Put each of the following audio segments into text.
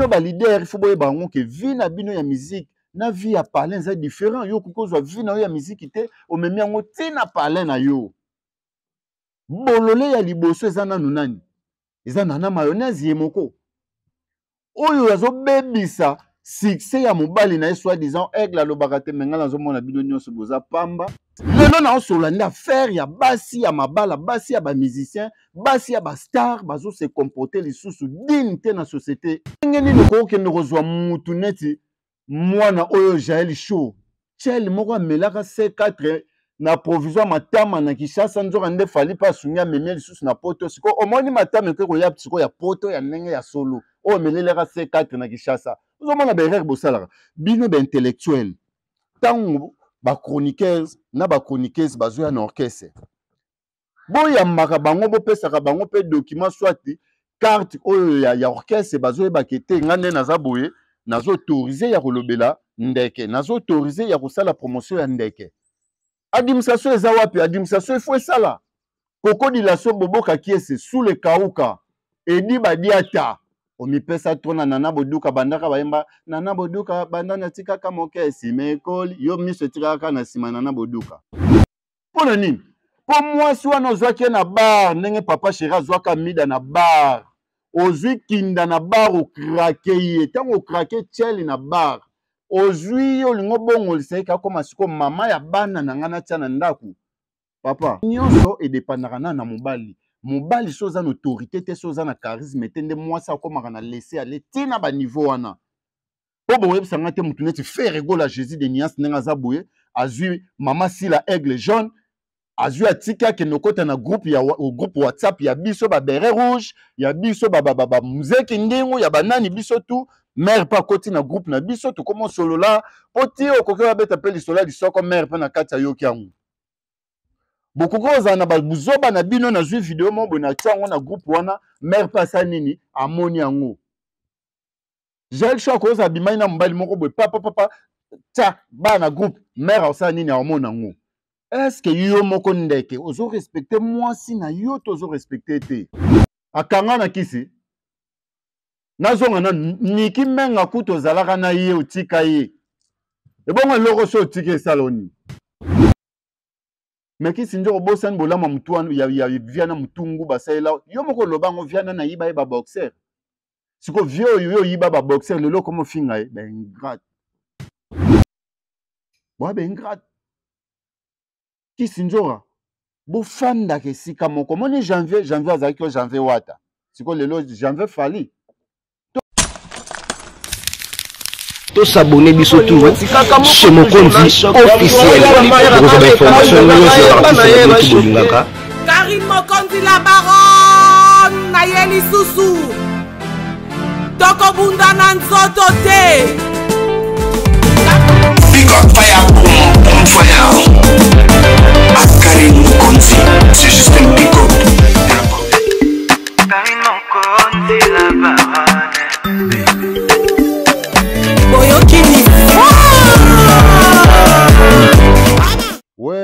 bino balider ifo boyeba yango ke vi na bino ya miziki na vi ya parlin eza différent yo okoki kozwa vi na yo ya miziki te omemi yango ntina parlin na yo bolole ya liboso eza nanu nani eza na na mayonnaise ye moko oyo azobebisa succès ya mobali na ye soi disant aigle alobaka te me ngai nazomona bino nyonso boza pamba lelo naosolola nde affaire ya basi ya mabala basi ya bamusicien basi ya bastar bazose comporte lisusu dine te na société ndenge nini okokende kozwa mutu neti mwana oyo jael show chel moko amelaka c4 na provisoire matama na kishasa nzoka nde fali mpe asungi amemie lisusu na poto sikoyo omoni matama ekoki koya sikoyo ya poto ya ndenge ya solo oyo amelelaka c4 na kishasa ozomona baerreur bosalaka bino baintellectuel ntango bachroniqueuse na bachroniqueuse bazwya na orchestre boyambaka bango bopesaka bango mpe document swati carte oyo ya, ya orchestre bazoyebaka ete nga nde naza boye nazoautorize ya kolobela ndeke nazoautorize ya kosala promotion ya ndeke administration eza wapi administration ifo esala kokodila so bobokaki ese sule kauka edi badiata omipesa tona nana boduka bandaka bayemba nana boduka banda na ti kaka moke nsima ekoli yo miso etikaka kaka na nsima nana boduka mpo na nini mpo mwasi wana ozwaki ye na bar ndenge papa sheri azwaka mida na bar ozwi kinda na bar okrake ye ntango okrake tieli na bar ozwi ye olingo bongolisa ye kakoma sikoyo mama ya bana na ngai natia na ndako papa nyonso edepandaka na na mobali mobali so oza na autorité te so oza na charisme te nde mwasi akómaka na lese ale ntina baniveau wana mpo boyebisanga te motu neti fer egola jésus de niance ndenge aza boye azwi mama sila aigle jaune azwi atiki akende okɔta na groupe ya groupe whatsapp ya biso babere rouge ya biso bamuzeki ndingu ya banani biso tu mare mpe akoti na groupe na biso tokóma osolola mpo ti okoki babeta mpe lisola lisoko mare mpe na kati ayoki yango bokoki kozala na bazoba na bino nazwi video moko boye natia yango na groupe wana mare mpe asa nini amoni yango jael sho akozala bimai na mobali moko boye papapapa tia baa na groupe mare asala nini aomona yango eske yo moko ndeke ozorespecte mwasi na yo to ozorespecte te akanga na kisi nazonga nanu niki menga kutu ozalaka na ye otika ye ebongo eloko so otika esala onini me kisi nzoko obosani bolama mutu wana ya, ya viana mutungu basalela yo moko oloba yango viana nayiba ye baboxer sikoyo vie oyo yo oyiba baboxer lelo okoma ofinga ye eh, baingrate boya ah, baingrate kisi nzoka bofandaka esika moko omoni janvier janvier azalaki oyo janvier wata sikoyo lelo janvier fali tosabone biso toujours chez mokonzi officiel okozwa bainformation nyonso ya artiste bolingaka karine mokonzi la baron na ye lisusu tokobunda na nzoto te akari mokonzi c'est juste un bicop karine mokonzi la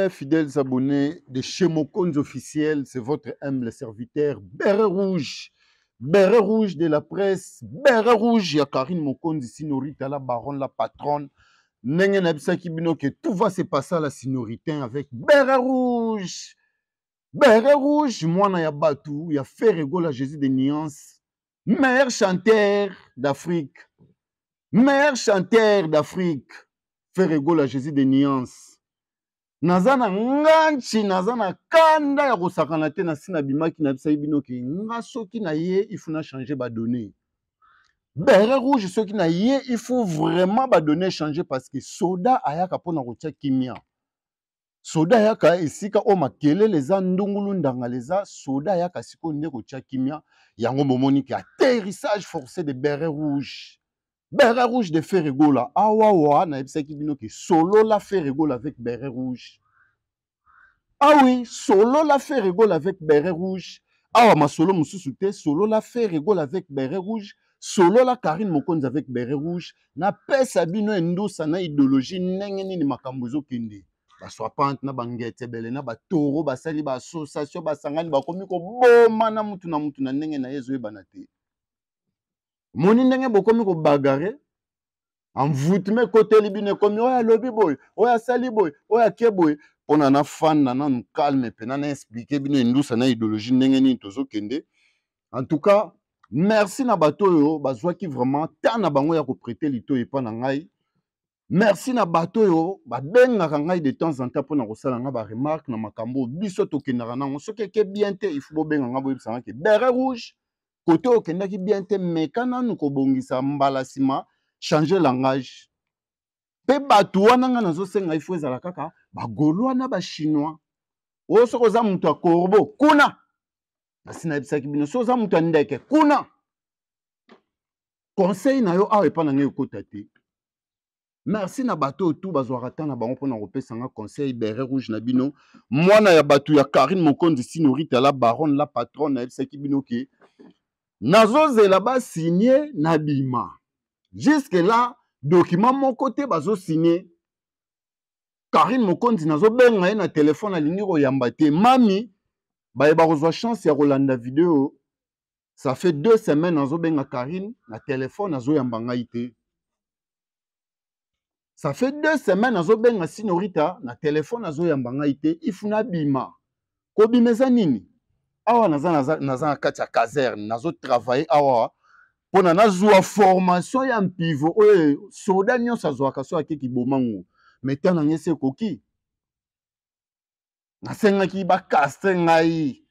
Très fidèles abonnés de chez Mokonz officiel, c'est votre humble serviteur, Béret Rouge, Béret Rouge de la presse, Béret Rouge, il y a Karine Mokonz, Sinorita, la baronne, la patronne, Nengen Abisaki que tout va se passer à la Sinoritain avec Béret Rouge. Béret Rouge, moi, il y a Batou, il y a Ferregola, Jésus de Nuance, meilleur chanteur d'Afrique, meilleur chanteur d'Afrique, Ferregola, Jésus de Nuance. naza na nganci naza na kanda ya kosakana te na si na bimaki nabisaki bino ke nga soki na ye ifu na change badonné bere rouge soki na ye ifu vraiment badonné change parce que soda ayaka mpo na kotia kimia soda ayaka esika oyo makelele eza ndungulu ndangala eza soda ayaka sikoyo nde kotia kimia yango bomoni ke atérissage forcé de bere rouge beret rouge de fer egola awa ah, wa nayebisaki bino ke solola fer egola avec beret rouge ah oui solola fer egola avec beret rouge awa ah, masolo mosusu te solola fer egola avec beret rouge solola karine mokonzi avec beret rouge napesa bino endosa na idéologie ndenge nini makambo ezokende baswapante na bangete ebele na batoro basali baassociation basangani bakomi koboma na mutu na mutu na ndenge na ye ezoyebana te moni ndenge bokomi kobagare envoutema ekoteli bino ekomi oyo alobi boye oyo asali boye oyo ake boye mpona nafanda nanu calme mpena naexplike bino indusa na idéologie ndenge nini tozokende en tout cas merci na bato oyo bazwaki vraiment temps na bango ya koprete litoi epa na ngai merci na bato oyo babengaka ngai de temps en temps mpona kosala nga baremarke na makambo oyo biso tokendaka nango soki eke bien te ifo bobenga nga boyebisanga ke bere rouge kote okendaki bien te me kana nanu kobongisa mbala nsima change langage mpe bato wana ngai nazosenga ifo ezala kaka bagolwa na bachinois oyo oh, soki oza moto ya corbeau kuna nasi nayebisaki bino soki oza moto ya ndeke kuna conseil na yo awa epa na ngai ekota te merci na bato oyo tu bazwaka ta na bango mpona kopesanga conseil bere rouge na bino mwana ya bato ya karine mokonzi sinorite la baron la patron nayebisaki bino ke okay. nazozela basigne na bima juske la dokima moko te bazosigne karine mokonzi nazobenga ye na telefone alingi koyamba te mami bayeba kozwa chance ya kolanda video ça fait deux semaines nazobenga karine na telefone azoyamba ngai te ça fait deux semaines nazobenga sinorita na telefone azoyamba ngai te ifuna bima kobima eza nini awa naza na kati ya caserne nazotravaille awa mpona nazwa formation ya mpivo oyo soda nyonso azwaka so akeki bomango me ntango nange se ekoki nasengaki bakastre ngai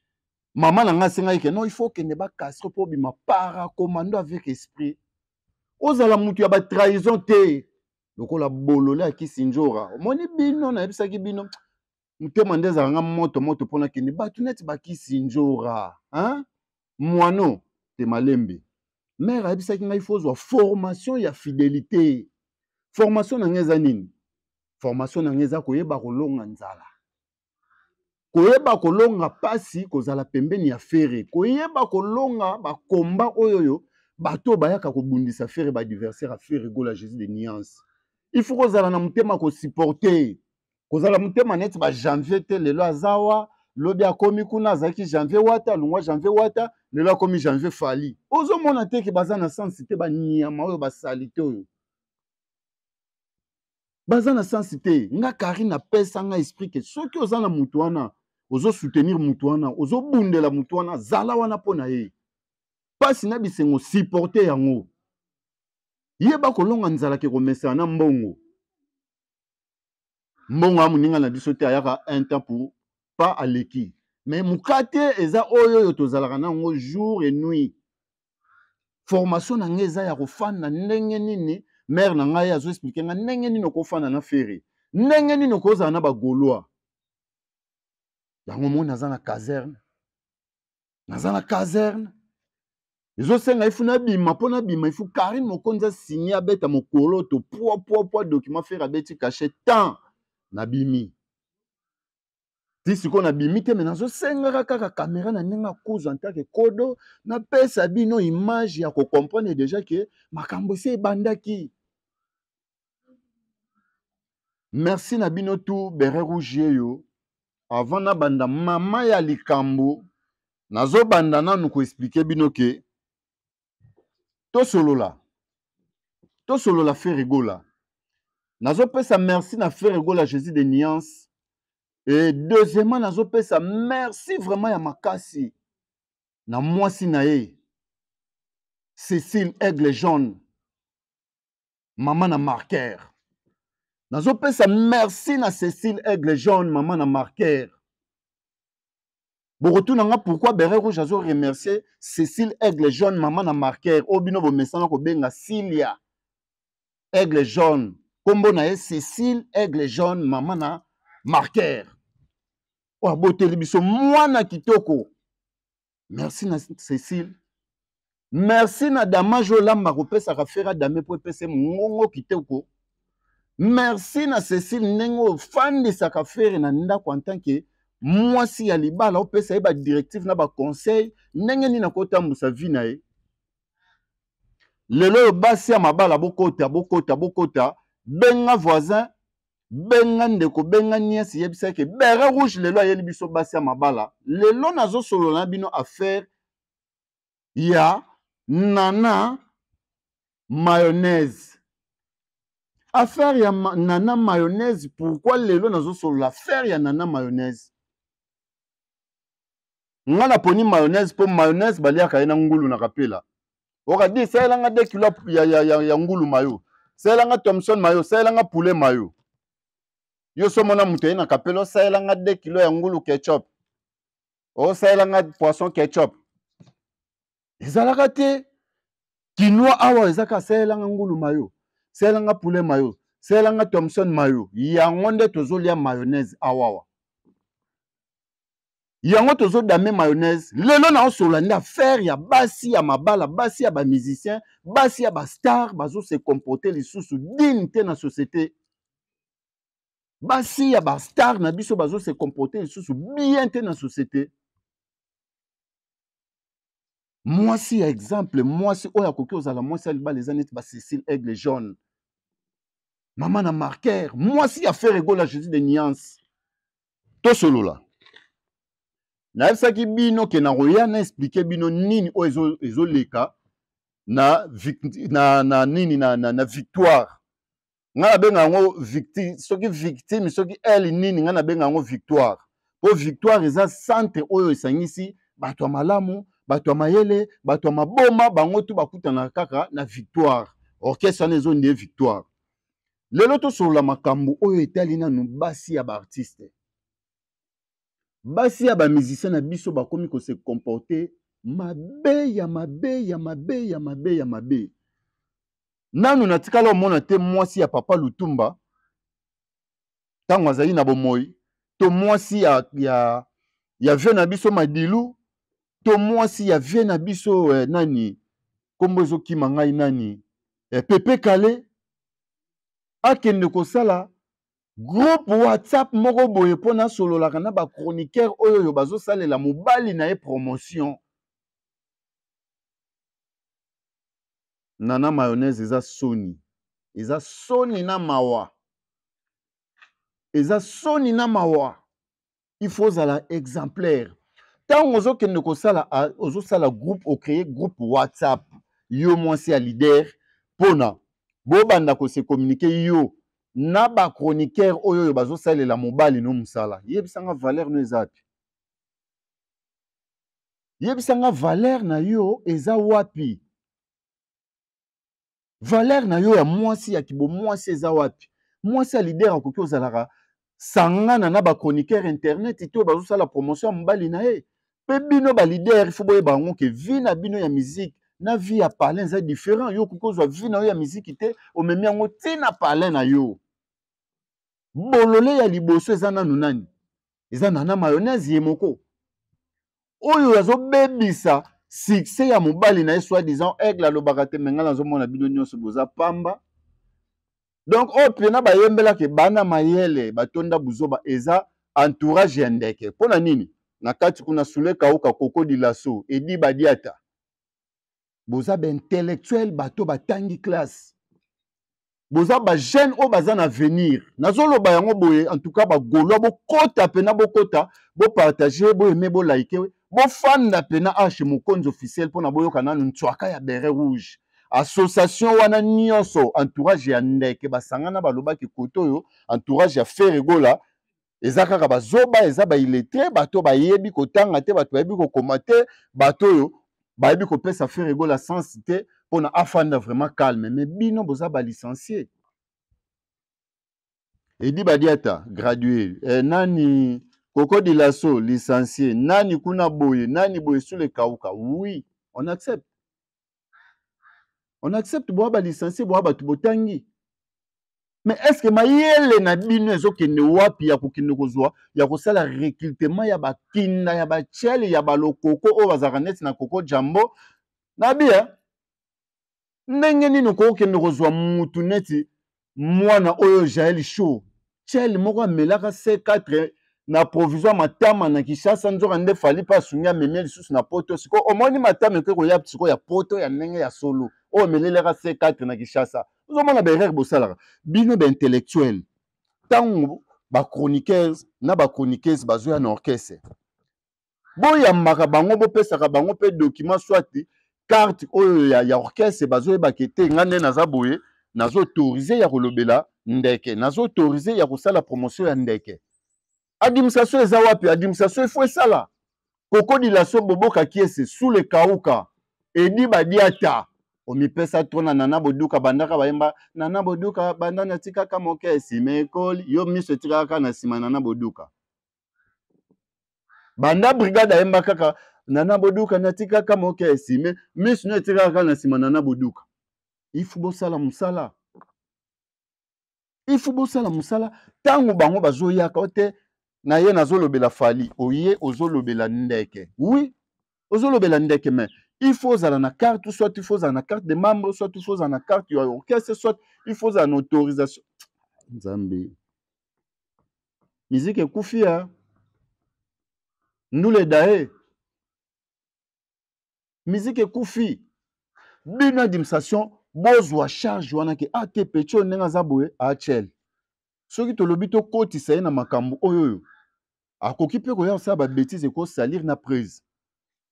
mama na ngai asengaki ke non ifaut okende bakastre mpo obima paracommando avec esprit ozala moto ya batrahison te lokola bolole akisi njora omoni bino nayebisaki bino motema nde ezalaka moto moto mpona kende bato neti bakisi njora mwano te malembe mere ayebisaki ngai fozwa formation ya fidelité formation na ngai eza nini formation na ngai eza koyeba kolonga nzala koyeba kolonga pasi kozala pembeni ya fere koyeba kolonga bakomba oyo oyo bato oyo bayaka kobundisa fere baadversaire ya fere gol ya jésus de niance il faut kozala na motema kosupporte kozala motema neti bajanvier te lelo aza wa lobi akomi kuna azalaki janvier wata longwa janvier wata lelo akomi janvier fali ozomona teke baza na sansi te banyama oyo basali te oyo baza na sansi te nga karine apesa nga esprit ke soki oza na motu wana ozosoutenir motu wana ozobundela motu wana zala wana mpo na ye mpasi na bisengo supporte yango yeba kolonga nzala ke komesana na mbongo mbongo ya moninga na biso te ayaka un temps pour pas aleki me moka te eza oyo oyo tozalaka nango jour et nuit formation na ngai eza ya kofanda ndenge nini mare na ngai azoexplike nga ndenge nini okofanda na feri ndenge nini okozala na bagolois yango moni naza na caserne naza na caserne ezosenga ye fu nabima mpo nabima efu karine mokonzi asigne abeta mokolo to pwa pwa pwa document fere abeti kashe temps nabimi ti sikoyo nabimi te me nazosengaka kaka kamera na ndenge akozwa ntake kodo napesa bino image ya kocomprendre deja ke makambo esi ebandaki merci na bino tu bere rouge oyo avant nabanda mama ya likambo nazobanda nanu koexplike bino ke tosolola tosolola fe rigola nazopesa merci na frère egola jésus de niance e deuxièmement nazopesa merci vraiment ya makasi na mwasi na ye cécile aigle jaune mama na marker nazopesa merci na cécile aigle jaune mama na marker bokotuna nga pourkui bere rouge azoremercie cécile aigle jaune mama na marker oyo bino bomesana kobenga silia aigle jaune nkombo na ye cécile aigle jaune mama na marker oyo oh, aboteli biso mwana kitoko merci na cécile merci na damage olamba kopesaka fere adame mpo epesa mongongo kitoko merci na cécile ndenge ofandisaka fere na ndako en tant ke mwasi ya libala opesa ye badirective na baconseil ndenge nini akotambusa vi na ye lelo oyo basi ya mabala bokota bokota bokota be nga voisin be nga ndeko be nga niese yebisa ke bere rouge lelo ayeli biso basi ya mabala lelo nazosolola na bino affaire ya nana mayonnaise affaire ya ma nana mayonnaise pourquoi lelo nazosolola affaire ya nana mayonnaise nga naponi mayonnaise mpo mayonnaise baliaka ye na ngulu na kapela okadi esalelanga 2 kilo ya, ya, ya, ya ngulu mayo sayelanga thomson ma yo sayelanga poulet ma yo yo so mona moto aye na kapela osayelanga de kilo ya ngulu ketchup osayelanga poisson ketchup ezalaka te kinwa awa eza kaka sayelanga ngulu mayo sayelanga poulet mayo sayelanga thomson mayo yango nde tozolia mayonnaise awawa yango tozodame mayonnaise lelo naosolola nde affaire ya basi ya mabala basi ya bamusicien basi ya bastar bazose comporte lisusu dine te na société basi ya bastar na biso bazose comporte lisusu bien te na société mwasi ya exemple mwasi oyo akoki ozala mwasi ya libala eza neti bacécile aigle jaune mama na marker mwasi ya ferregola jésus de niance tosolola nayebisaki bino ke na koya na explike bino nini oyo ezoleka na, na, na nini na, na, na victoire ngai nabenga yango victime soki victime soki ele nini ngai nabenga yango victoire mpo victoire eza centre oyo esangisi bato ya malamu bato ya mayele bato ya maboma bango tu bakutana kaka na victoire orchestre wana ezondie victoire lelo tosolola makambo oyo etali nanu basi ya baartiste basi ya bamizisien na biso bakomi kose komporte mabe ya mabe ya mabe ya mabe ya mabe nanu natikala omona te mwasi ya papa lutumba ntango azali na bomoi to mwasi ya, ya, ya vie na biso madilu to mwasi ya vie na biso eh, nani nkombo ezokima ngai nani eh, pepe kale akende kosala groupe whatsapp moko boye mpo nasololaka na bachroniqeur oyo oyo bazosalela mobali na ye promotion nana mayonnaise eza soni eza soni na mawa eza soni na mawa il faut ozala exemplaire ntango ozokende kosala ozosala groupe ocréer groupe whatsapp yo mwasi ya lider mpona bobanda kose communike yo na bachroniqere oyo oyo bazosalela mobali no mosala yebisanga valeur no eza api yebisanga valeur na yo eza wapi valeur na yo ya mwasi ya kibomwasi eza wapi mwasi ya lider akoki ozalaka sangana na bachroniqere internet te oyo bazosala promotion ya mobali na ye mpe bino balider ifo boyeba yango ke vi na bino ya miziki na vi ya parlin eza différent yo okoki ozwa vi na yo ya miziki te omemi yango ntina parlin na yo bolole ya liboso eza nanu nani eza nana mayonnaise ye moko oyo azobebisa succès ya mobali na ye soi disant aigle alobaka te me ngai nazomona bino nyonso boza pamba donc oyo mpena bayembelaka ebana mayele batonda buzoba eza entourage ya ndeke mpo na nini na kati kuna sule kauka koko dilaso edi badiata boza baintellectuel bato batangi classe boza bajeune oyo baza na venir nazoloba yango boye en tout cas bagoloa bokɔta pena bokɔta bopartage boyeme bolaike bofanda pena h mokonzi officiel mpona boyoka nanu ntswaka ya bere rouge association wana nyonso entourage ya ndeke basangana balobaki kote oyo entourage ya feregola eza kaka bazoba eza bailetre bato bayebi kotanga te bato bayebi kokoma te bato oyo bayebi kopesa feregola sens te mpona afanda vraiment calme me bino boza balicencie edi badiata gradué eh, nani kokodi laso licencié nani kuna boye nani boye sulekauka oui on accepte on accepte boya balicencie boya bato botangi mais est ce que mayele na bino ezokende wapi ya kokende kozwa ya kosala recrutement ya bakinda ya bacele ya balokoko oyo bazalaka neti na koko jambo na bia ndenge nini okokende kozwa mutu neti mwana oyo jael sho chel moko amelaka c4 na provisoire matama na kishasa nzoka nde fali mpe asungi amemie lisusu na poto sikoyo omoni matama ekoki koya sikoyo ya poto ya ndenge ya solo oyo omelelaka c4 na kishasa ozomona baerreur bosalaka bino baintellectuel ntango bachroniqueuse na bachroniqueuse bazoya na orchestre boyambaka bango bopesaka bango mpe document swati carte oyo ya, ya orchestre bazoyebaka ete nga nde naza boye nazoautorize ya kolobela ndeke nazoautorize ya kosala promotion ya ndeke administration eza wapi administration ifo esala kokodilation bobokaki ese sule kauka edi badiata omipesa tona nana boduka bandaka bayemba nana boduka banda natikaka moke esima ekoli yo miso etikaka na nsima nana boduka banda brigade ayemba kaka nana boduka natika kaka moke ya esime miso no etika kaka na nsima nana boduka ifu bosala mosala ifu bosala mosala ntango bango bazoyaka o te na ye nazolobela fali oye ozolobela ndeke wi ozolobela ndeke me ifo ozala na carte soit ifo ozala na carte de membre soit ifo ozala na carte ya orchestre soit ifo ozala na autorisation nzambe miziki ekufi ya ndula edaye eh. miziki ekufi bino administration bozwa charge wana ke ate petio ndenge aza boye achel soki tolobi tokotisa ye na makambo oyo oyo akoki mpe koya kosala babétise ekosalir na prise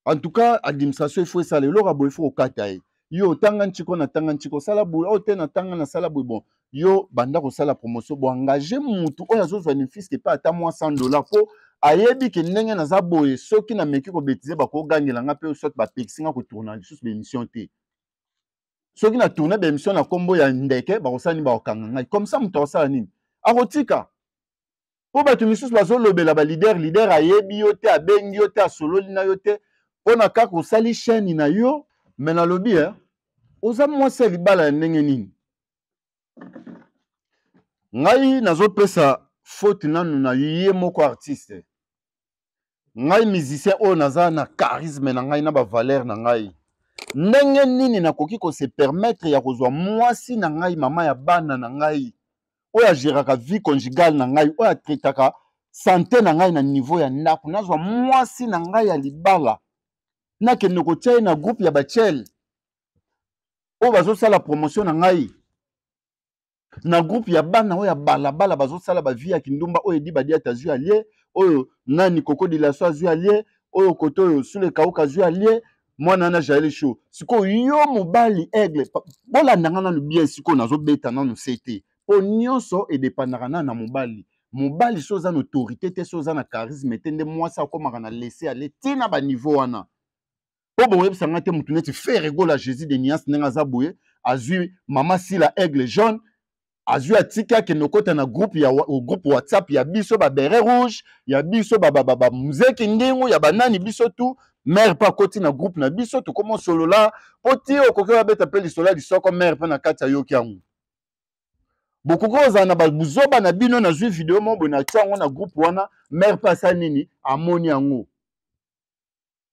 en tout cas administration ifo esala eloko aboye fo kokata ye yo otanga ntiko na tanga ntiko osala boye oyo te na tanga na sala boye bon yo banda kosala promotion boengage motu oyo azozwa bénéfice epai ata mwa 100 dollar mpo ayebi ke ndenge naza boye soki nameki kobetize bakogangela nga mpe soki bapekisi nga kotourna lisusu bémission te soki na tourne bémission na nkombo ya ndeke bakosala nini bakokanga ngai comme ça moto akosala nini akotika mpo bato misusu bazolobela balider lider ayebi yo te abengi yo te asololi na yo te mpona kaka osali chaine na yo me nalobi e oza mwasi ya libala ya ndenge nini ngai nazopesa faute nanu na ye moko artiste ngai musicien oyo naza na charisme na ngai na bavaleur na ngai ndenge nini nakoki kose permettre ya kozwa mwasi na ngai mama ya bana na ngai oyo agéraka vie conjugale na ngai oyo atretaka sante na ngai na niveau ya ndako nazwa mwasi na ngai ya libala nakende kotia ye na groupe ya bachele oyo bazosala promotion na ngai na groupe ya bana oyo ya balabala bazosala bavie ya kindumba oyo edi badiate azwi alie oyo nani kokodilaso azwi alie oyo kote oyo sulekauka azwi alie mwana wana jael sho sikoyo yo mobali aigle bolandanga nanu bien sikoyo nazobeta nanu se te mpo nyonso edepandaka nanu na mobali mobali so oza na autorité te so oza na charisme te nde mwasi akómaka na lese ale tina baniveau wana mpo bongoyebisanga te motu neti fer egola jésus de niance ndenge aza boye azwi mama sila aigle jaune azwi atika akende okɔta na groupe ya groupe whatsapp ya biso babere rouge ya biso bamuzeki ndingu ya banani biso tu mare mpe akoti na groupe na biso tokoma osolola mpo ti okoki babeta mpe lisolo ya lisoko mare mpe na kati ayoki yango bokoki kozala na babuzoba na bino nazwi video moko boye natya yango na groupe wana mare mpe asa nini amoni yango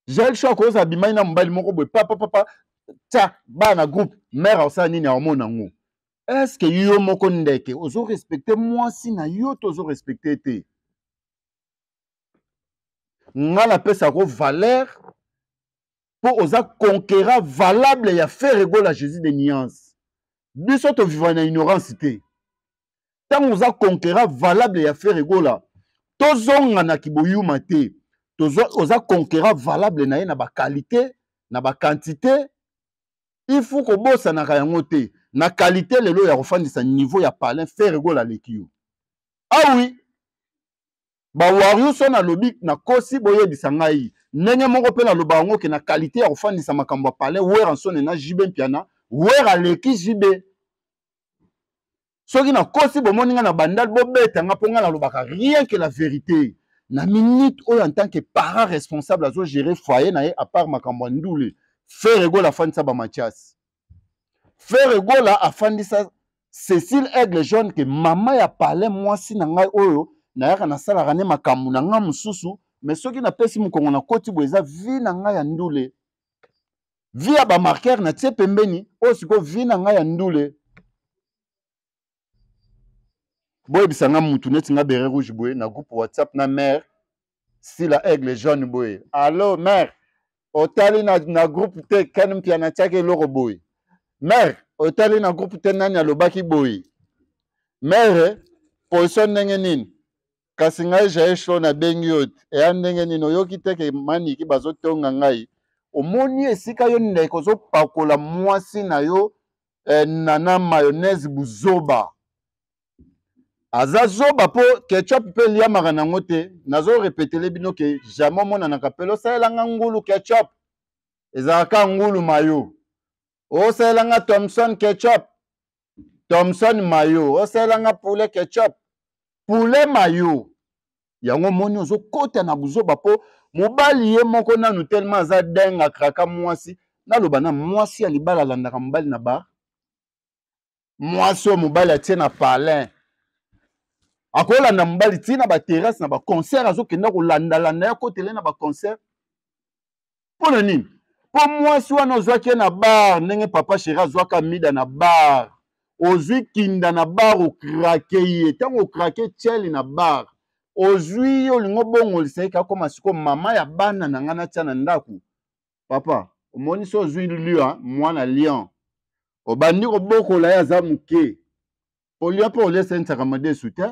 jael sho akozala bimai na mobali moko boye papapapa tia baa na groupe mare aosala nini aomona yango eske yo moko ndeke ozorespecte mwasi na yo to ozorespecte te nga napesako valeur mpo oza conquéra valable ya faire egola jésus de niance biso tovivaka na ignorance te ntango oza conquéra valable ya faire egola tozonga na kiboyuma te oza conquéra valable na ye na bakalite na bakantité ifu kobosanaka yango te na kalite lelo ya kofandisa niveau ya palin fer egola leki yo awi ah bawario so nalobi nakosi boyebisa ngai ndenge moko mpe naloba yango ke na kalite ya kofandisa makambo ya palin wera nsone na jibe mpiana wera leki jibe soki nakosi bomoni ngai na bandali bobetanga mpo ngai nalobaka rien ke la verité na minute oyo en tant que parent responsable azogere foyer na ye apart makambo ya ndule fer egola afandisa bamatiasi frere gola afandisa cécile aigle jaune ke mama ya pale mwasi na ngai oyo nayaka nasalaka nde makambo na ngai mosusu me soki napesi mokongo nakoti boye eza vi na ngai ya ndule vi ya bamarkere natie pembeni oyo sikoyo vi na ngai ya ndule boyebisa nga mutu neti nga bere rouge boye na groupe whatsapp na mare sila aigle jaune boye allo mare otali na, na groupe te kani mpia natiaki eloko boye mere otali na groupe te nani alobaki boye mere position ndenge nini kasi ngai jaesho nabengi yo te eya ndenge nini oyoki teke maniki bazotonga ngai omoni esika yo ndeko ozopakola mwasi na yo eh, nana mayonnaise buzoba aza zoba mpo ketchup mpe liamaka nango te nazorepetele bino ke jamai omonanaka pele osalelanga ngulu ketchup ezalaka ngulu mayo osalelanga thomson ketchup thomson mayo osalelanga poulet ketchup poulet mayo yango moni ozokɔta na buzoba mpo mobali ye moko nanu telema aza denga kraka mwasi naloba na mwasi ya libala alandaka mobali na bar mwasi oyo mobali atie na palin akolanda mobali ti na baterrase na baconcert azokenda kolandalanda ya kotele na baconcert mpo na nini mpo mwasi wana ozwaki ye na bar ndenge papa sheri azwaka mida na bar ozwi kinda na bar okrake ye ntango okrake tiele na bar ozwi ye olingo bongolisa ye kakoma sikoyo mama ya bana na ngai natia na ndako papa omoni so ozwi lia mwana lion obandi kobokola ye aza moke olia mpe oliesa ye nsaka madesu te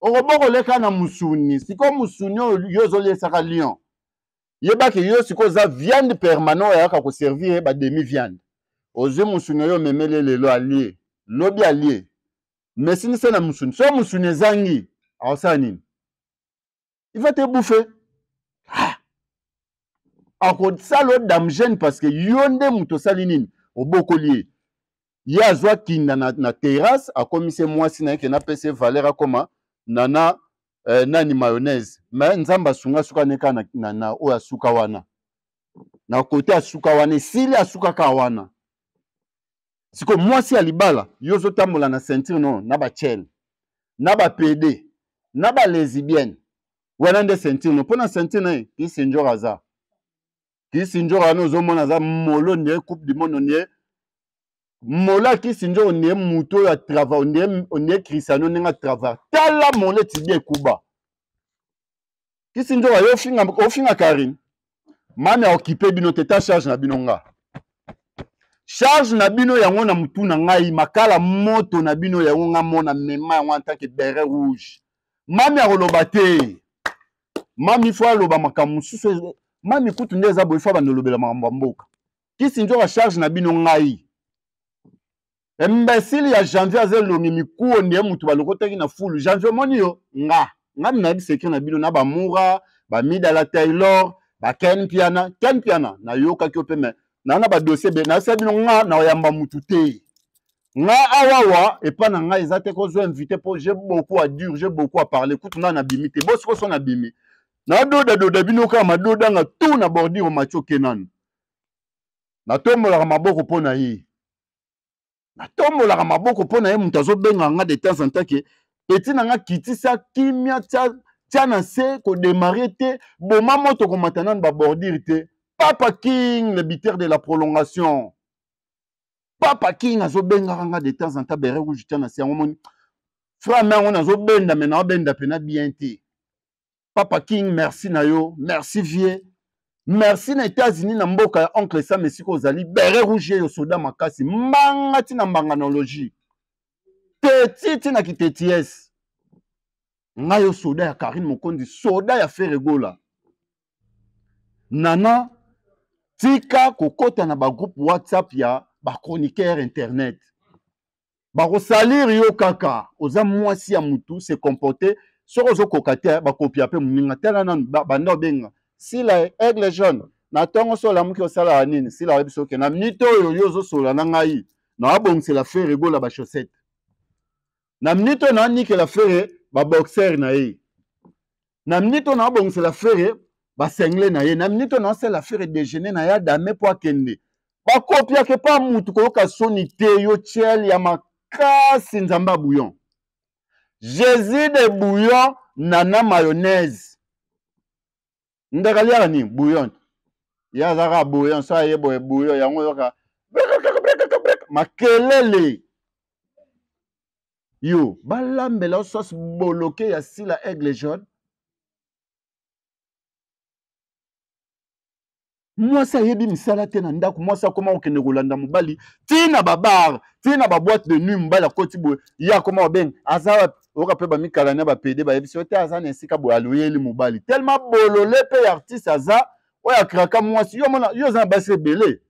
okobokola ye kaka na mosuni sikoyo mosuni oyo yo ozoliesaka lion yebaki yo sikoyo oza viande permanent oyaka koservir eh, bademi viande ozwi musuni oyo omemeli lelo alie lobi alie mesinisa na musuni so musuni ezangi akosala nini iva te bufe ah! akosala odamgene parceke yo nde moto osali nini obokoli ye ye azwa kinda na, na terrasse akomise mwasi na ye kende apesa valeur akoma nana eh, nani mayonnaise me nzambe asunga sukani kaka na, na, na oyo asuka wana na kote asuka wana esili asuka kaka wana sikoyo mwasi ya libala yo ozotambola na ceinture no na bachele na bapede na balesibienne wana nde ceinture no mpona ceinture naye kisinjora aza kisinjora wana ozomona aza molonie coupe du monde nie molakisi nde ondeye motu oyo atrava ondeye kristiano ndenge atrava tala moleti bi ekuba kisi nde oyo ofinga karine mane aokipe bino te ta charge na bino nga charge na bino yango na motu na ngai makala moto na bino yango nga mona mema yango entanke beret rouge mami akoloba te mami fo aloba makambo mosusu mami kutu nde eza boye fo abanda olobela makambo ya mboka kisi nzoka charge na bino ngai mbesili ya janvier azelongi mikuo nde mutu balokotaki na fulu janvier omoni yo nga nga nayebi sekre na bino na bamura bamidala taylor baken piana ken piana nayokaki yo mpe me naa na badossier be nayosala bino nga nayamba mutu te nga awawa epa na ngai eza te kozwa invité mpo je beaucoup a dure je beaucoup a parler kutu nga nabimi te bosikoso nabimi nadodadoda bino kaka madodanga tu na bordire mathieu kenan natombolaka maboko mpo na ye natombolaka maboko mpo na ye moto azobengaka nga de temps en temps ke eti na nga kitisa kimia tia na se kodemare te boma moto komata nanu babordire te papa king le biter de la prolongation papa king azobengaka nga de temps en temps bere rouge tia na se yango moni frame yango nazobenda me naobenda mpe na bien te papa king merci na yo merci vie merci na états-unis na mboka ya oncle sam esika ozali bere rouge eyo soda makasi mbanga ti na mbanganologie teti ti na kitetiese ngai yo soda ya karine mokondi soda ya feregola nana tika kokɔta na bagroupe whatsapp ya bachroniqere internet bakosalire yo kaka oza mwasi ya motu se comporte soki ozokoka te bakopia mpe moninga tala nanu banda obenga ba sila aigle jaune na ntongo so olamuki osalaka nini sila oyebi so okena minute oyo yo ozosola na ngai naabongisela frere ebola bashosete na minute oyo naanikela frere baboxer na ye na minute oyo naabongisela frere basengle na ye na minute oyo naosala frere dejeuner na ye adame mpo akende bakopiaka epa mutu koyoka soni te yo tiele ya makasi nzambe ya bouillon jésus de bouillon nana mayonnaise ndeke aliaka nini bouillonne ye azalaka abouillon so aye boye bouillon yango oyoka makelele yo balambela yo sosi boloke ya sila aigle jaune mwasi ayebi misala te na ndako mwasi akoma kokende kolanda mobali ntina babare ntina baboite de nuit mobali akoti boye ye akoma kobenga aza wapi oyoka mpe bamikala na bapede bayebisi yo te aza na esika boye aloyeli mobali telema bolole mpe artiste aza oyo akraka mwasi yo mona yo oza na basi ebele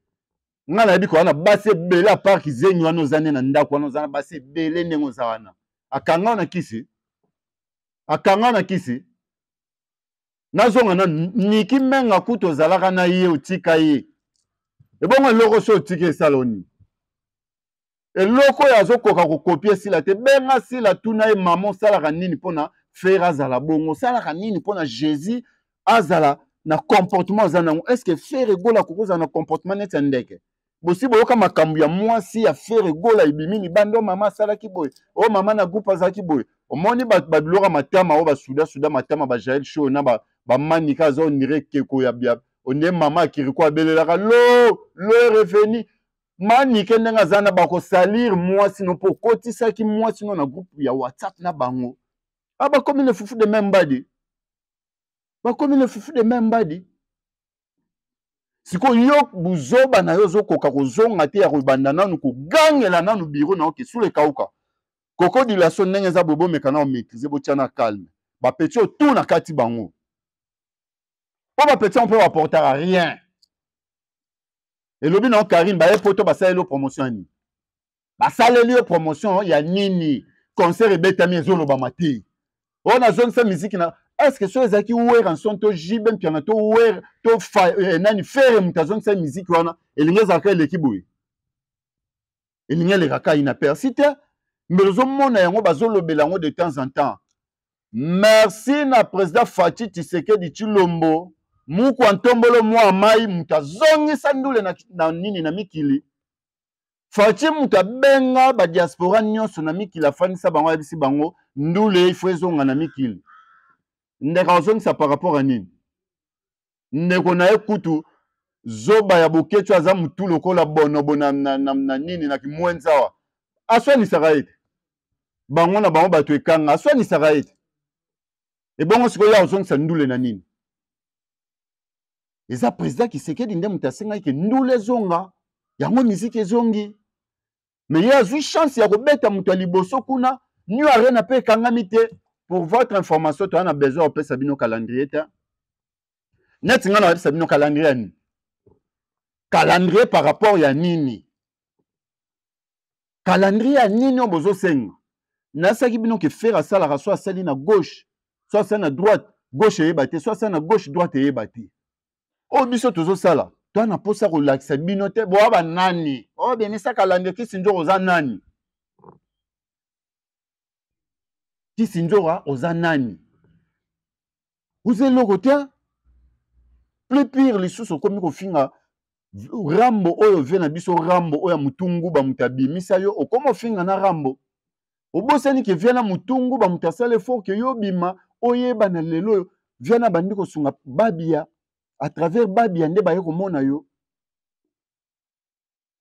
ngai nayebi koza na basi ebele aparki zengi wana oza nde na ndako wana oza na basi ebele ndenge oza wana akanga na kisi akanga na kisi nazonga na niki menga kutu ozalaka na ye otika ye ebongo eloko so otika esala onini eloko oyo azokoka kokopie sila te benga sila tuna ye mama osalaka nini mpona fere azala bongo osalaka nini mpona jésus azala na comportement aza nango estce fere egola kokozala na comportement neti ya ndeke bosi boyoka makambo ya mwasi ya fere egola ebimi libanda oyo mama asalaki boye oyo mama na groupe azalaki boye omoni babiloko matama oyo basuda suda matama bajael show na bamanika aza onire ekeko ya ondire mama akiriko abelelaka lo lo reveni manike ndenge aza na bakosalire mwasi no mpo okotisaki mwasi no na groupe ya whatsapp na bango a ah, bakomi le fufu de meme badi bakomi le fufu de meme badi sikoyo yo buzoba na yo ozokoka kozonga te ya kobanda nanu kogangela nanu biro na oke sule kauka kokodila so ndenge eza boye bomeka na omaitrise botya na calme bapeti otu na kati bango mpo bapeti mpo baportaka rien elobi na yo karine baye po to basaleli yo promotion nini basaleli yo promotion ya nini concert ebetami ezolobama te oyo nazongisa miziki na estce so ezalaki wera nson to jibe mpiana to wera to eh, nani fere moto azongisa miziki wana elingi ezalaka eleki boye elingi elekaka ina per si te mbela ozomona yango bazolobela yango de temps en temps merci na président fati tisekedi chilombo muku antombolo mwa mai mutu azongisa ndule na, na nini na mikili faci mutu abenga badiaspora nyonso na mikili afandisa bango ayebisi bango ndule ifo ezonga na mikili ndeko azongisa par rapport a nini ndeko na ye kutu zoba ya bokecu aza mutu lokola bonobo na, na, na, na nini na kimwenza awa aswanisaka ye te bango na bango bato ekanga aswanisaka ye te ebongo sikoyo azongisa ndule na nini eza président kisekedi nde moto asengaki ke ndula ezonga yango miziki ezongi me ye azwi chance ya kobeta moto ya liboso kuna new arena mpe ekangami te pour votre information toza na besoin opesa bino calendrier te neti ngai napesa bino calendrier ya nini calendrier par rapport ya nini calendrier ya nini oyo bozosenga nasaki bino ke fere asalaka so asali na gauche so asali na droite gauche eyeba te so asali na gauche droite eyeba te oyo biso tozosala toa na mposa kolakisa bino te boya banani oyo bemisaka lande kisinzora oza nani kisinzora oza nani oza eloko te plus pire lisusu okomi kofinga rambo oyo vie na biso rambo oyo ya motungu bamoto abimisa yo okoma ofinga na rambo obosani ke via na motungu bamoto asala efort ke yo obima oyeba na lelo oyo via na bandi kosunga babia à travers babia nde baye komona yo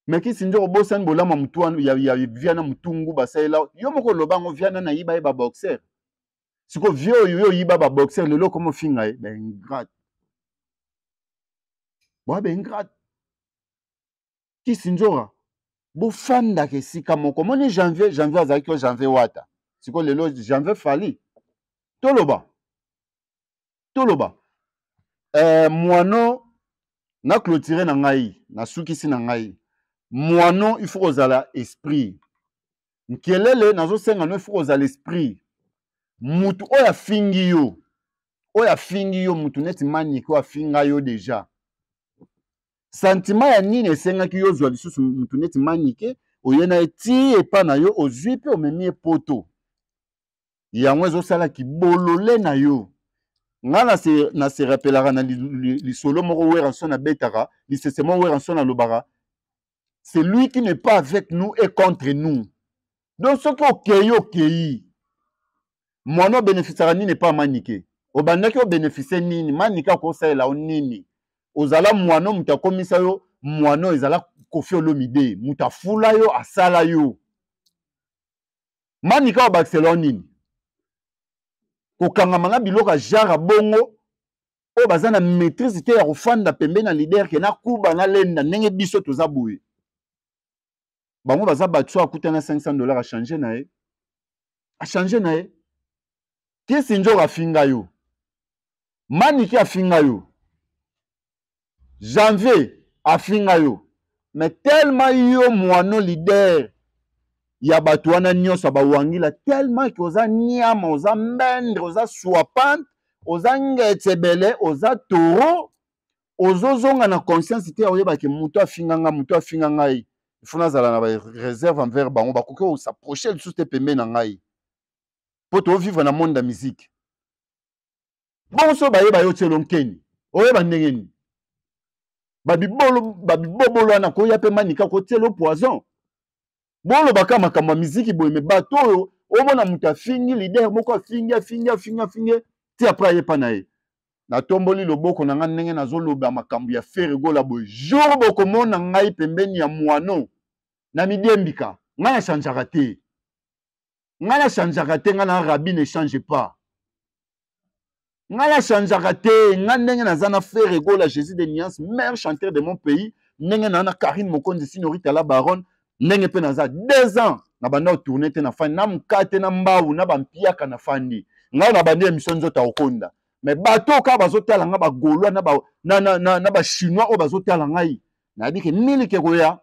me kisi nde obosani bolama motu wana ya, ya viana motungu basalela yo moko oloba yango viana nayiba ye baboxer sikoyo vie oyo yo oyiba baboxer lelo okoma ofinga ye baingrate boya baingrate kisi nzora bofandaka esika moko moni janvier janvier azalaki o janvier wata sikoyo lelo janvier fali toloba toloba euh, moano na clôture na ngai nasukisi na ngai moano il faut kozala esprit nkelele nazosenga no il faut kozala esprit mutu oyo afingi yo oyo afingi yo mutu neti maniki oyo afinga yo deja santima ya nini esengaki yo ozwa lisusu mutu neti manike oye na etii epa na yo ozwi mpe omemi epoto yango ezosala kibolole na yo nga na se rappelaka na lisolo moko wera nso nabetaka lisese moko wera nso nalobaka celui qui n'est pas avec nous est contre nous donc soki okei okei mwana obénéficiaka nini epa manike obandaki obénéficie nini manike akosalela yo nini ozala mwana moto akomisa yo mwana oyo ezala kofi olomide moto afula yo asala yo manike aobakisela yo nini kokangama na biloko ya genre bongo oyo baza na maîtrise te ya kofanda pembeni ya lider ke nakuba nalenda ndenge biso toza boye bango baza bato so akutana 500 dollar achange na ye achange na ye kisi nzoko afinga yo maniki afinga yo janvier afinga yo me telema yo mwano lider ya bato wana nyonso bawangila tellement ke oza niama oza mbendre oza swapante oza ngetse ebele oza toro ozozonga na conscience te oyebake moto afinga nga moto afinga ngai ifo nazala na bareserve envers bango bakoki kosaproche lisusu te pembe na ngai mpo tovivre na monde ya musike bongo so bayeba yo tielo nkeni oyeba ndenge nini babibobolo wana koya mpe manika kotielo poison bolobaka makambo ya miziki boye me bato oyo omona moto afingi lider moko afingi afingi afingi afingi ti apres ayepa na ye natomboli loboko na nga ndenge nazoloba makambo ya feregola boye jour bokomona ngai pembeni ya mwano na midembika ngai nachangeaka te ngai nachangeaka te ngai na rabi ne change pas ngai nachangeaka te ngai ndenge naza na feregola jésus de niance maire chanteur de mon pays ndenge naa na karine mokonzi signorita la baronne ndenge mpe naza deux ans na banda otourne te nafandi na moka te na mbawu na bampiaka nafandi ngai na bandi émission nzoto akokonda me bato kaka bazotala ngai bagolwa na bachinois oyo bazotala ngai nayebi ke miliki ekoya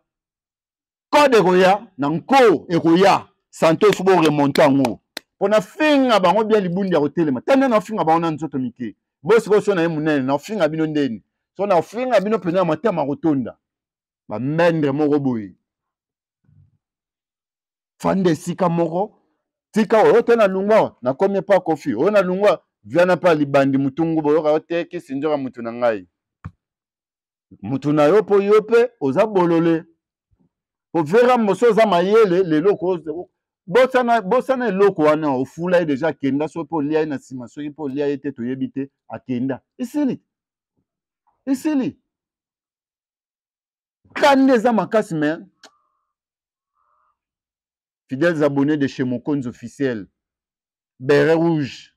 kode ekoya na nko ekoya sante efo boremonte yango mpo nafinga bango bia libundi ya kotelema te nde nafinga bango na nzoto mike bosikoyo so na ye monene naofinga bino ndeni so naofinga bino mpenza ya matema ya kotonda bamendre moko boye fanda esika moko tika oyo te na lungwa awa nakomi mpo akofi oyo na lungwa vyana mpe alibandi mutungu boyoka yo te kisi nzoka mutu na ngai mutu na yo mpo yo mpe oza bolole overa moso oza mayele lelo bosana bosana eloko wana ofula ye deja akenda soki mpe olia ye na nsima soki mpe olia ye te toyebi te akenda esili esili kande eza makasi me fidèles abonnés de chez Mokonz officiel. Béret rouge.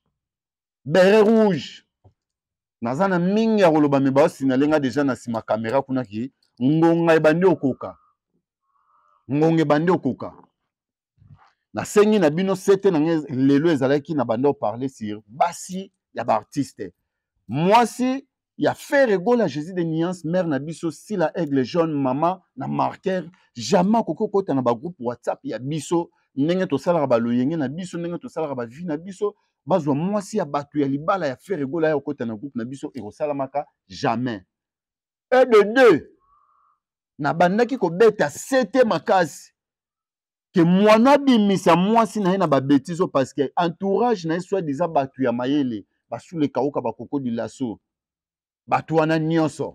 Béret rouge. naza na mingi ya koloba me baosinale nga deja na nsima kamera kuna ki ngonga ebandi okoka ngonga ebandi okoka nasengi na bino sete nanga lelo ezalaki na bando oparle sur basi ya baartiste mwasi ya faire egola jésus de niance mare na biso sila aigle jaune mama na marker jamais akoki okota na bagroupe whatsapp ya biso ndenge tosalaka baloyenge na biso ndenge tosalaka bavie na biso bazwa mwasi ya bato ya libala ya faire egola ya okota na groupe na biso ekosalamaka jamais e de deux nabandaki kobeta sete makasi ke mwana abimisa mwasi na ye na babetizo parce que entourage na ye soi diza bato ya mayele basuleka oka bakokodi laso bato wana nyonso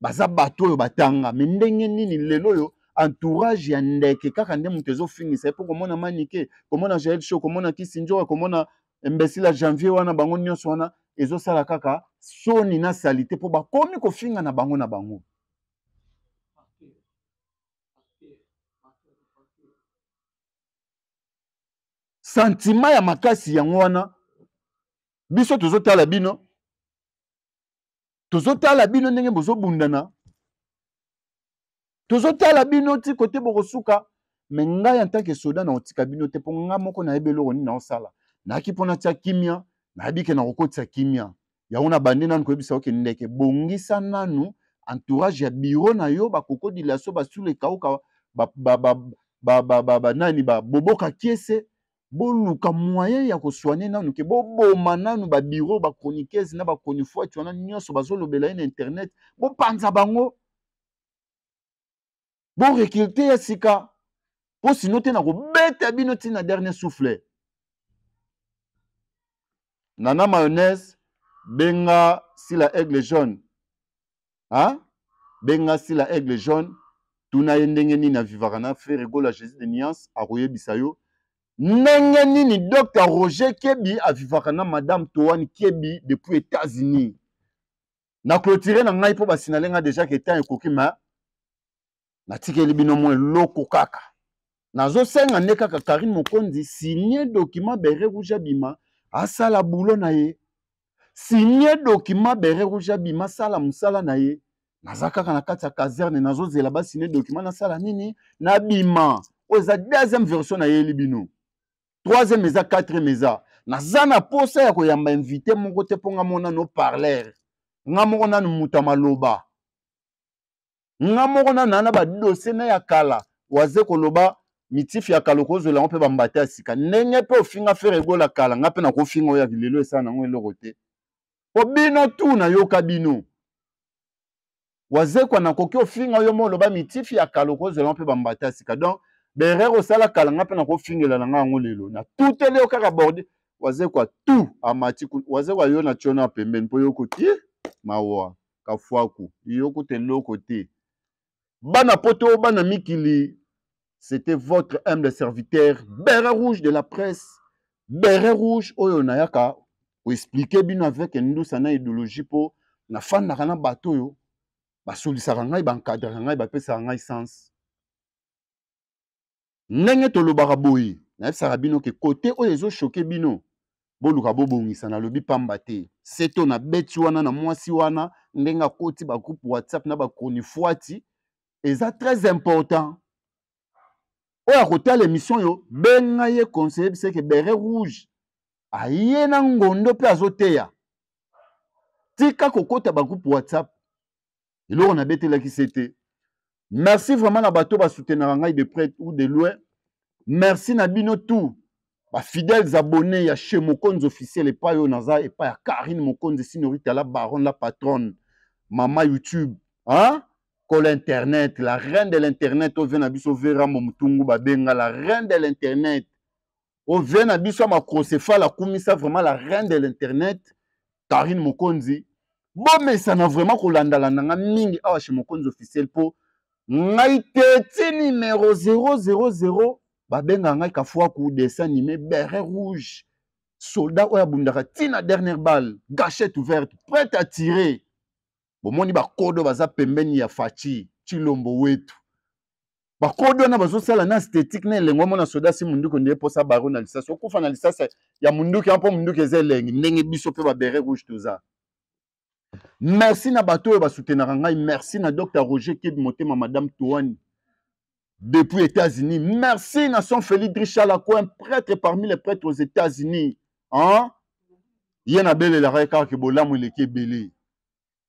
baza bato oyo batanga me ndenge nini lelo oyo entourage ya ndeke kaka nde moto ezofingisa ye mpo komona manike komona jael show komona kisinjoka komona mbesila janvier wana bango nyonso wana ezosala kaka soni na salite mpo bakomi kofinga na bango na bango santima ya makasi yango wana biso tozotala bino tozotala bino ndenge bozobundana tozotala bino ti kote bokosuka me ngai en tant ke soda nakotika bino te mpo ngai moko nayebi eloko nini naosala nayaki mpona tia kimia nayebi ke nakokotisa kimia yango na bande nanu koyebisa oke ndeke bongisa nanu entourage ya biro na yo bakokodila so basuleka oka banani baboboka kiese boluka moyen ya koswane nanu ke boboma nanu babiro bachroniqueuse na bachronifoite wana nyonso bazolobela ye na internet bopanza bango borekilte ya sika mpo sino te na kobeta bino ntina dernier souffle nana mayonnaise benga sila aigle jaune ha benga sila aigle jaune tuna ye ndenge nini avivaka na frere egola jésus de niance akoyebisa yo ndenge nini dr roger kebi avivaka na madame toani kebi depuis états-unis na clôture na ngai mpo basinale ngai déjà ke temps ekoki ma natikeli bino mwa eloko kaka nazosenga nde kaka karine mokonzi sinie document bere rouge abima asala bulo na ye sinie document bere rouge abima asala mosala na ye naza kaka na kati ya kaserne nazozela basinie document nasala nini nabima oyo eza deuxième version nayeli bino troisième eza quatrième eza naza na posa ya koyamba invité moko te mpo nga moko nano parlere nga moko nano moto ya maloba nga moko nano naa na badosie na ya kala waze koloba mitifi ya kala okozwela yango mpe bambate ya sika ndenge mpe ofinga fere egola kala nga mpe nakofinga oyo ya lelo esala nango eloko te po bino tu nayoka bino wazekwa nakoki ofinga yo mo oloba mitifi ya kala okozwela yango mpe bambate ya sika donc berere osalaka na nga mpe nakofingela na nga yango lelo na tuteli yo kaka borde wazekwa tu amati wazekwa yo na tio na pembeni mpo yoko ti mawa kafwaku yoko te loko te bana poto oyo bana mikili c'était votre humble serviteur beret rouge de la presse beret rouge oyo nayaka koexplike bino avec ndusa na idéologie mpo nafandaka na bato oyo basolisaka ngai bankadraka ngai bapesaka ngai sense ndenge tolobaka boye nayebisaka bino ke kote oyo ezoshoke bino boluka bobongisa nalobi pamba te seto na beti wana na mwasi wana ndenge akoti bagroupe whatsapp na bakronifwati eza très important oyo akotala émission oyo benga ye conseiller biso eke bere rouge aye na ngondo mpe azoteya tika kokɔta bagroupe whatsapp eloko nabetelakisi ete merci vraiment na bato basoutenaka ngai de près ou de loin merci na bino tout bafidèles abonnés ya chez mokonzi officiel epai oyo naza epai ya karine mokonzi sinoritala baron la patronne mama youtube hein? kol internet la reine de l'internet ovie na biso verambo motungu babenga la reine de l'internet ovie na biso ya makrosefale akumisa vraiment la reine de l'internet karine mokonzi bomesana vraiment kolandalandanga mingi awa chez mokonzi officiel mpo ngai tete numero 000 babenga ngai kafuaku dessin animé beret rouge soldat oyo abundaka ntina dernière balle gachette ouverte prête à tirer bomoni bakodo baza pembeni ya faci chilombo wetu bakodo wana bazosala na esthétique na elengo mona soda si munduki nde mposa baro na lisasi okufa na lisasi ya munduki ya mpo munduki eza elengi ndenge biso mpe baberet rouge toza merci na bato oyo basutenaka ngai merci na dr roger kid motema madame toani depuis états-unis merci na son félix richard akoin prêtre parmi les prêtres aux états-unis hein? ye nabelelaka ye kaka ke bolamu eleki ebele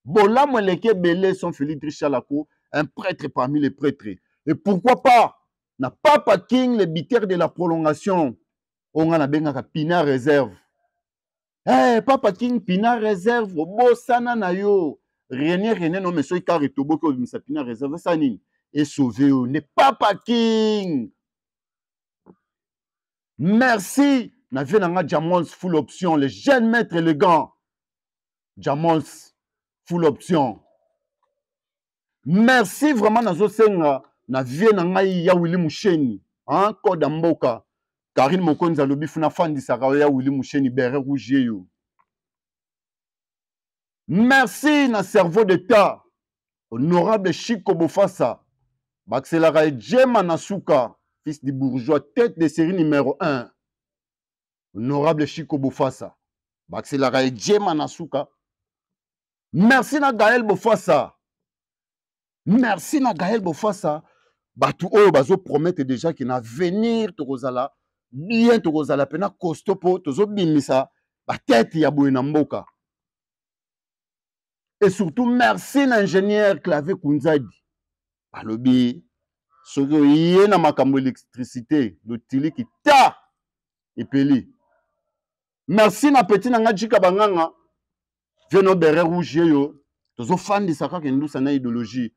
bolamu eleki ebele son félix richard ako un prêtre parmi les prêtres et pourquoi pas na papa king le bitere de la prolongation oyo ngai nabengaka pina réserve Hey, eh, papa king pina réserve obosana na yo renier renier non mais soki kaka etoboki obimisa pina réserve esa nini esauve yo nde papa king merci na vie nanga jamons full option le jeune maître élégant jamons full option merci vraiment nazosenga na vie na ngai ya wili musheni code ya mboka karine mokonzi alobi funa afandisaka oya wili musheni bere rouge eyo merci na cerveau d'état honorable chiko bofasa bakiselaka ejema na suka fils du bourgeois tête de série numéro 1 honorable chiko bofasa bakiselaka ejema na suka merci na gael bofasa merci na gael bofasa bato oyo bazopromettre déjà ke na venir tokozala bien tokozala mpena costo mpo tozobimisa batete ya boye na mboka et surtout merci na ingénieur clavier kunzadi balobi soki oye na makambo électricité lotiliki ta epeli merci na peti na nga jika banganga vieno bere rouge oyo tozofandisa kaka indusa na idéologie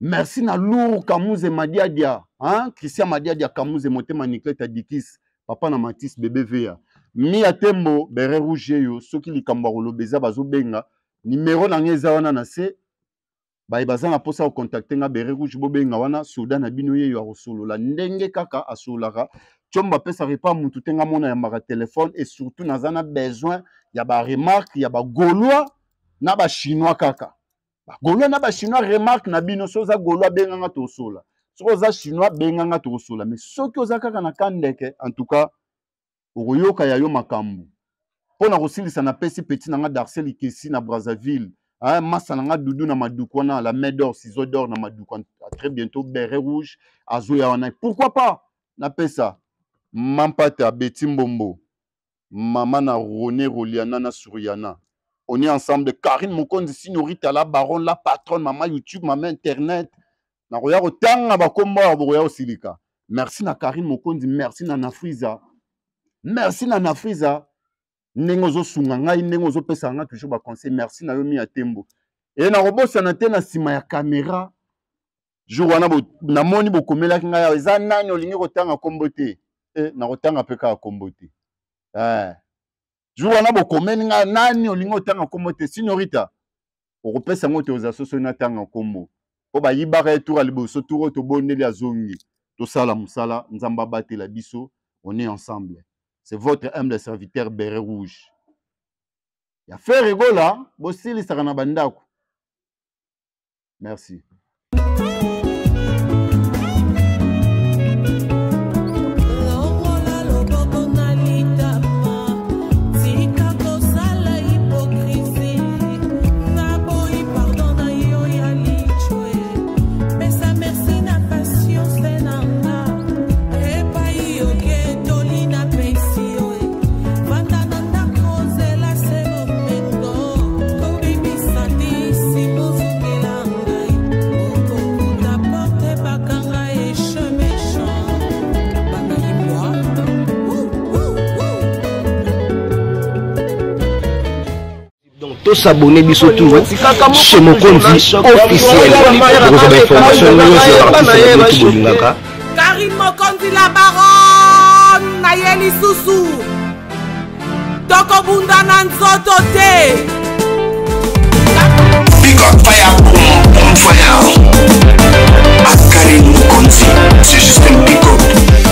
merci na lour kamuze madiadia hein? christian madiadia kamuze motema niklete adikis papa na matise bebe vea mi ya tembo bere rouge eyo soki likambo ya koloba eza bazobenga nimero na ngai eza wana na se baye baza na mposa kokontakte nga bere rouge bobenga wana soda na bino ye yo akosolola ndenge kaka asololaka ntiombo apesaka epa mutu te nga mona yambaka telefone et surtout naza na besoin ya baremarke ya bagaulois na bachinois kaka bagaulois na bachinois remarke na bino soki oza gaulois benganga tosola soki oza chinois benganga tokosola mais soki oza kaka na ka ndeke en tout cas okoyoka ya yo makambo mpo na kosilisa napesi peti na nga darcel ikesi na brazzaville ah, masa na nga dudu na maduku wana la main dor ciseau dor na maduku très bientôt bere rouge azoya wana pourquoi pas napesa mampate abeti mbombo mama na rone roliana na suriana On est ensemble. Karine Mokondi, Signorita, la baron, la patronne, maman YouTube, maman Internet. Na roya otanga bakomba ya roya osilika. Merci na Karine Mokondi, merci na Nafriza. Merci na Nafriza. Ndenge ozosunga ngai, ndenge ozopesa ngai toujours baconseil. Merci na yo Mia Tembo. E na kobosana te na nsima ya kamera jour wana namoni bokomelaki ngai awa eza nani olingi kotanga kombo te e eh, nakotanga mpe kaka kombo te eh. jour nabo bokomeli ngai nani olingi otanga nkombo te sinorita okopesa yango te oza soso natanga tura mpo tout ye tour ya liboso tour oyo tobondeli la zongi tosala Musala, nzambe la biso on est ensemble c'est votre humble serviteur beret rouge ya fer egola bosilisaka na bandako merci tosabone biso toujours chez mokonzi officiel okozwa bainformation nyonso ya bakisaaetu bolingaka karine mokonzi la baron na ye lisusu tokobunda na nzoto te Fire. Akari Mokonzi, c'est juste un pick-up.